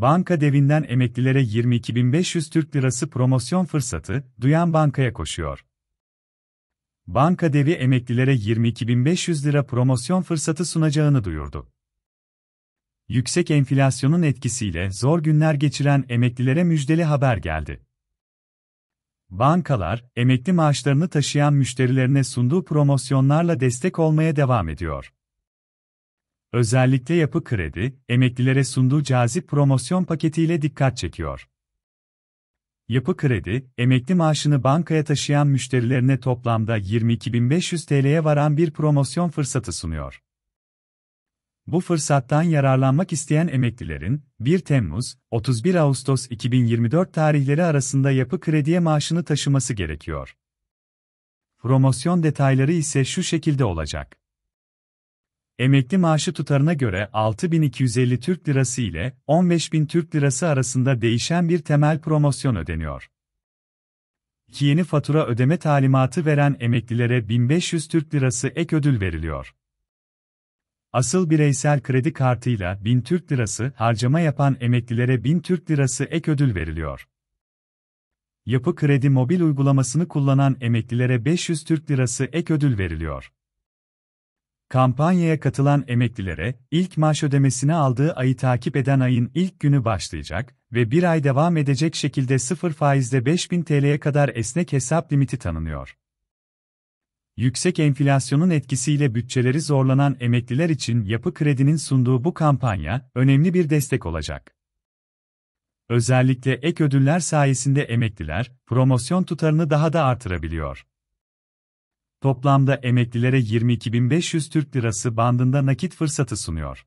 Banka devinden emeklilere 22.500 Türk Lirası promosyon fırsatı, duyan bankaya koşuyor. Banka devi emeklilere 22.500 lira promosyon fırsatı sunacağını duyurdu. Yüksek enflasyonun etkisiyle zor günler geçiren emeklilere müjdeli haber geldi. Bankalar, emekli maaşlarını taşıyan müşterilerine sunduğu promosyonlarla destek olmaya devam ediyor. Özellikle yapı kredi, emeklilere sunduğu cazip promosyon paketiyle dikkat çekiyor. Yapı kredi, emekli maaşını bankaya taşıyan müşterilerine toplamda 22.500 TL'ye varan bir promosyon fırsatı sunuyor. Bu fırsattan yararlanmak isteyen emeklilerin 1 Temmuz 31 Ağustos 2024 tarihleri arasında yapı krediye maaşını taşıması gerekiyor. Promosyon detayları ise şu şekilde olacak. Emekli maaşı tutarına göre 6250 Türk Lirası ile 15000 Türk Lirası arasında değişen bir temel promosyon ödeniyor. Ki yeni fatura ödeme talimatı veren emeklilere 1500 Türk Lirası ek ödül veriliyor. Asıl bireysel kredi kartıyla 1000 Türk Lirası harcama yapan emeklilere 1000 Türk Lirası ek ödül veriliyor. Yapı Kredi mobil uygulamasını kullanan emeklilere 500 Türk Lirası ek ödül veriliyor. Kampanyaya katılan emeklilere ilk maaş ödemesini aldığı ayı takip eden ayın ilk günü başlayacak ve bir ay devam edecek şekilde sıfır faizde 5000 TL'ye kadar esnek hesap limiti tanınıyor. Yüksek enflasyonun etkisiyle bütçeleri zorlanan emekliler için Yapı Kredi'nin sunduğu bu kampanya önemli bir destek olacak. Özellikle ek ödüller sayesinde emekliler promosyon tutarını daha da artırabiliyor toplamda emeklilere 22.500 Türk Lirası bandında nakit fırsatı sunuyor.